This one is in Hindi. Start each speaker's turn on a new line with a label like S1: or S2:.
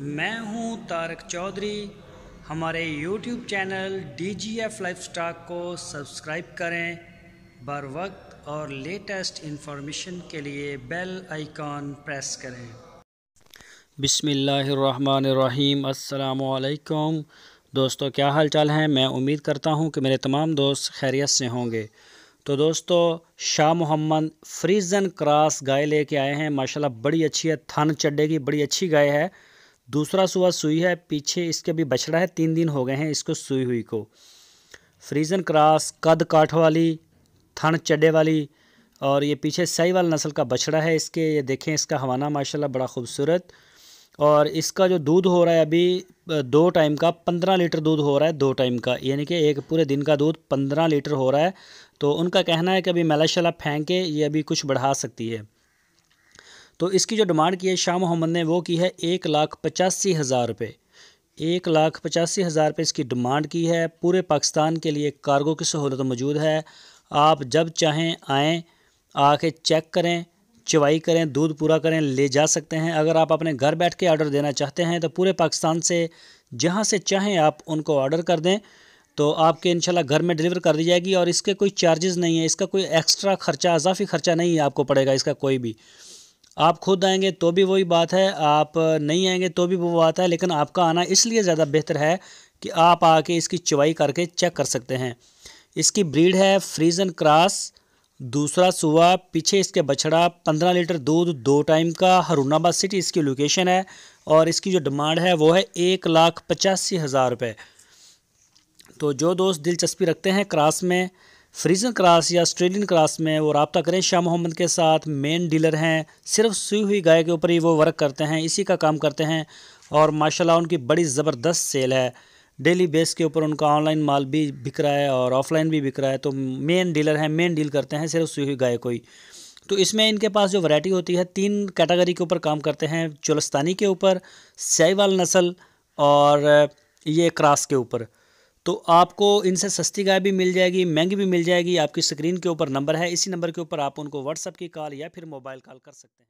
S1: मैं हूं तारक चौधरी हमारे YouTube channel D G F life stock को सब्सक्राइब करें बर वक्त और लेटेस्ट इन्फॉर्मेशन के लिए बेल आइकॉन प्रेस करें बिसमीम असलकम दोस्तों क्या हाल चाल हैं मैं उम्मीद करता हूं कि मेरे तमाम दोस्त खैरियत से होंगे तो दोस्तों शाह मोहम्मद फ्रीजन क्रॉस गाय लेके आए हैं माशाल्लाह बड़ी अच्छी है थन चड्डे की बड़ी अच्छी गाय है दूसरा सुबह सुई है पीछे इसके भी बछड़ा है तीन दिन हो गए हैं इसको सुई हुई को फ्रीजन क्रॉस कद काठ वाली थन चडे वाली और ये पीछे सही वाल नस्ल का बछड़ा है इसके ये देखें इसका हवाना माशाल्लाह बड़ा खूबसूरत और इसका जो दूध हो रहा है अभी दो टाइम का पंद्रह लीटर दूध हो रहा है दो टाइम का यानी कि एक पूरे दिन का दूध पंद्रह लीटर हो रहा है तो उनका कहना है कि अभी मेला फेंक के ये अभी कुछ बढ़ा सकती है तो इसकी जो डिमांड की है शाह मोहम्मद ने वो की है एक लाख पचासी हज़ार रुपये एक लाख पचासी हज़ार रुपये इसकी डिमांड की है पूरे पाकिस्तान के लिए कार्गो की सहूलत मौजूद है आप जब चाहें आएँ आके चेक करें चवाई करें दूध पूरा करें ले जा सकते हैं अगर आप अपने घर बैठ के ऑर्डर देना चाहते हैं तो पूरे पाकिस्तान से जहाँ से चाहें आप उनको ऑर्डर कर दें तो आपके इंशाल्लाह घर में डिलीवर कर दी जाएगी और इसके कोई चार्जेस नहीं है इसका कोई एक्स्ट्रा खर्चा अजाफी खर्चा नहीं है आपको पड़ेगा इसका कोई भी आप खुद आएंगे तो भी वही बात है आप नहीं आएंगे तो भी वो बात है लेकिन आपका आना इसलिए ज़्यादा बेहतर है कि आप आके इसकी चवाई करके चेक कर सकते हैं इसकी ब्रीड है फ्रीजन क्रॉस दूसरा सुबह पीछे इसके बछड़ा पंद्रह लीटर दूध दो टाइम का हरूनाबाद सिटी इसकी लोकेशन है और इसकी जो डिमांड है वो है एक लाख पचासी हज़ार रुपये तो जो दोस्त दिलचस्पी रखते हैं क्रास में फ्रीजन क्रास या ऑस्ट्रेलियन क्रास में वो रबता करें शाह मोहम्मद के साथ मेन डीलर हैं सिर्फ सुई हुई गाय के ऊपर ही वो वर्क करते हैं इसी का काम करते हैं और माशाल्लाह उनकी बड़ी ज़बरदस्त सेल है डेली बेस के ऊपर उनका ऑनलाइन माल भी बिक रहा है और ऑफलाइन भी बिक रहा है तो मेन डीलर हैं मेन डील करते हैं सिर्फ सुई हुई गाय को ही तो इसमें इनके पास जो वैरायटी होती है तीन कैटेगरी के ऊपर काम करते हैं चुलस्तानी के ऊपर वाल नसल और ये क्रास के ऊपर तो आपको इनसे सस्ती गाय भी मिल जाएगी महंगी भी मिल जाएगी आपकी स्क्रीन के ऊपर नंबर है इसी नंबर के ऊपर आप उनको व्हाट्सअप की कॉल या फिर मोबाइल कॉल कर सकते हैं